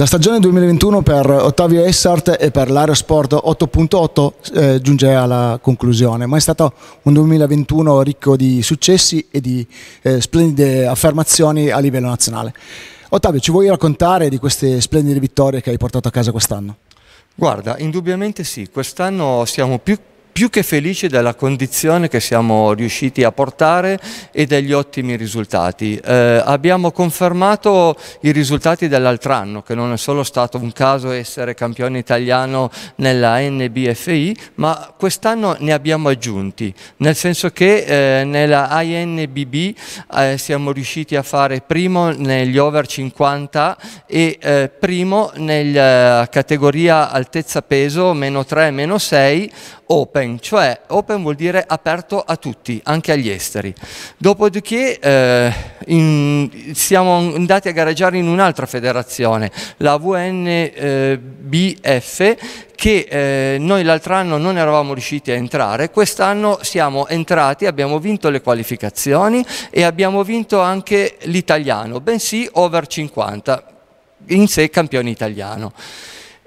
La stagione 2021 per Ottavio Essart e per l'Aerosport 8.8 eh, giunge alla conclusione, ma è stato un 2021 ricco di successi e di eh, splendide affermazioni a livello nazionale. Ottavio, ci vuoi raccontare di queste splendide vittorie che hai portato a casa quest'anno? Guarda, indubbiamente sì, quest'anno siamo più più che felici della condizione che siamo riusciti a portare e degli ottimi risultati. Eh, abbiamo confermato i risultati dell'altro anno, che non è solo stato un caso essere campione italiano nella NBFI, ma quest'anno ne abbiamo aggiunti, nel senso che eh, nella INBB eh, siamo riusciti a fare primo negli over 50 e eh, primo nella categoria altezza peso meno 3 meno 6 open, cioè open vuol dire aperto a tutti, anche agli esteri. Dopodiché eh, in, siamo andati a gareggiare in un'altra federazione, la VNBF, eh, che eh, noi l'altro anno non eravamo riusciti a entrare, quest'anno siamo entrati, abbiamo vinto le qualificazioni e abbiamo vinto anche l'italiano, bensì over 50, in sé campione italiano.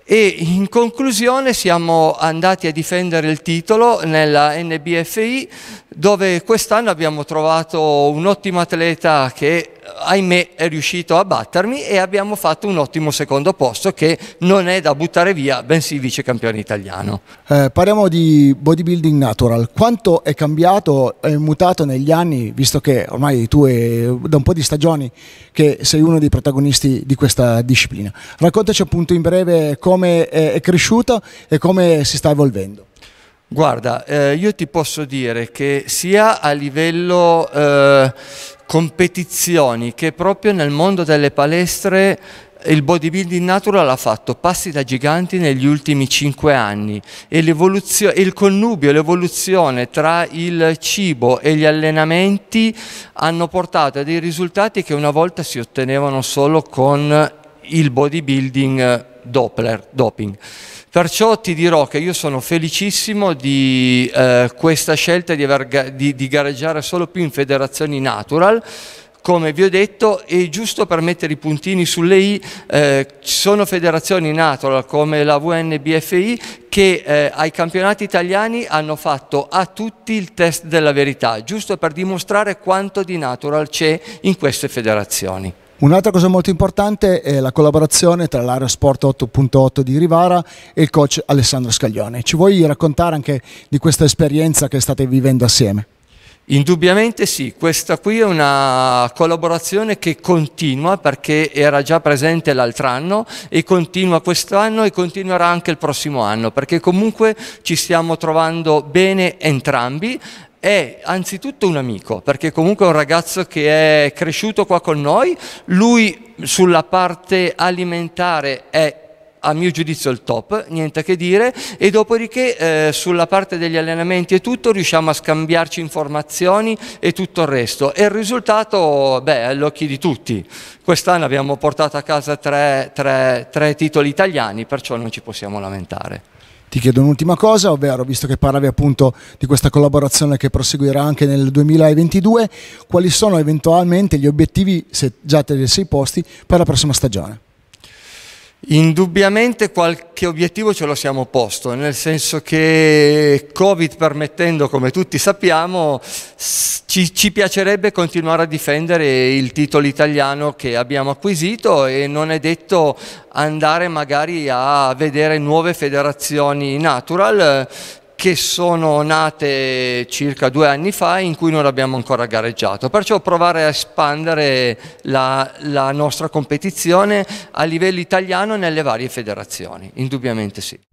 E in conclusione siamo andati a difendere il titolo nella NBFI dove quest'anno abbiamo trovato un ottimo atleta che ahimè è riuscito a battermi e abbiamo fatto un ottimo secondo posto che non è da buttare via, bensì vice campione italiano. Eh, parliamo di bodybuilding natural, quanto è cambiato è mutato negli anni, visto che ormai tu è da un po' di stagioni che sei uno dei protagonisti di questa disciplina. Raccontaci appunto in breve come è cresciuta e come si sta evolvendo. Guarda, eh, io ti posso dire che sia a livello eh, competizioni che proprio nel mondo delle palestre il bodybuilding natural ha fatto passi da giganti negli ultimi cinque anni e il connubio, l'evoluzione tra il cibo e gli allenamenti hanno portato a dei risultati che una volta si ottenevano solo con il bodybuilding eh, Doppler, doping. Perciò ti dirò che io sono felicissimo di eh, questa scelta di, aver, di, di gareggiare solo più in federazioni natural, come vi ho detto, e giusto per mettere i puntini sulle i, eh, ci sono federazioni natural come la VNBFI che eh, ai campionati italiani hanno fatto a tutti il test della verità, giusto per dimostrare quanto di natural c'è in queste federazioni. Un'altra cosa molto importante è la collaborazione tra l'Aerosport 8.8 di Rivara e il coach Alessandro Scaglione. Ci vuoi raccontare anche di questa esperienza che state vivendo assieme? Indubbiamente sì, questa qui è una collaborazione che continua perché era già presente l'altro anno e continua quest'anno e continuerà anche il prossimo anno perché comunque ci stiamo trovando bene entrambi è anzitutto un amico, perché comunque è un ragazzo che è cresciuto qua con noi, lui sulla parte alimentare è a mio giudizio il top, niente che dire, e dopodiché eh, sulla parte degli allenamenti e tutto riusciamo a scambiarci informazioni e tutto il resto. E il risultato, beh, è all'occhio di tutti. Quest'anno abbiamo portato a casa tre, tre, tre titoli italiani, perciò non ci possiamo lamentare. Ti chiedo un'ultima cosa, ovvero, visto che parlavi appunto di questa collaborazione che proseguirà anche nel 2022, quali sono eventualmente gli obiettivi, se già te li sei posti, per la prossima stagione? Indubbiamente qualche obiettivo ce lo siamo posto, nel senso che Covid permettendo, come tutti sappiamo, ci, ci, piacerebbe continuare a difendere il titolo italiano che abbiamo acquisito e non è detto andare magari a vedere nuove federazioni natural che sono nate circa due anni fa in cui non abbiamo ancora gareggiato. Perciò provare a espandere la, la nostra competizione a livello italiano nelle varie federazioni, indubbiamente sì.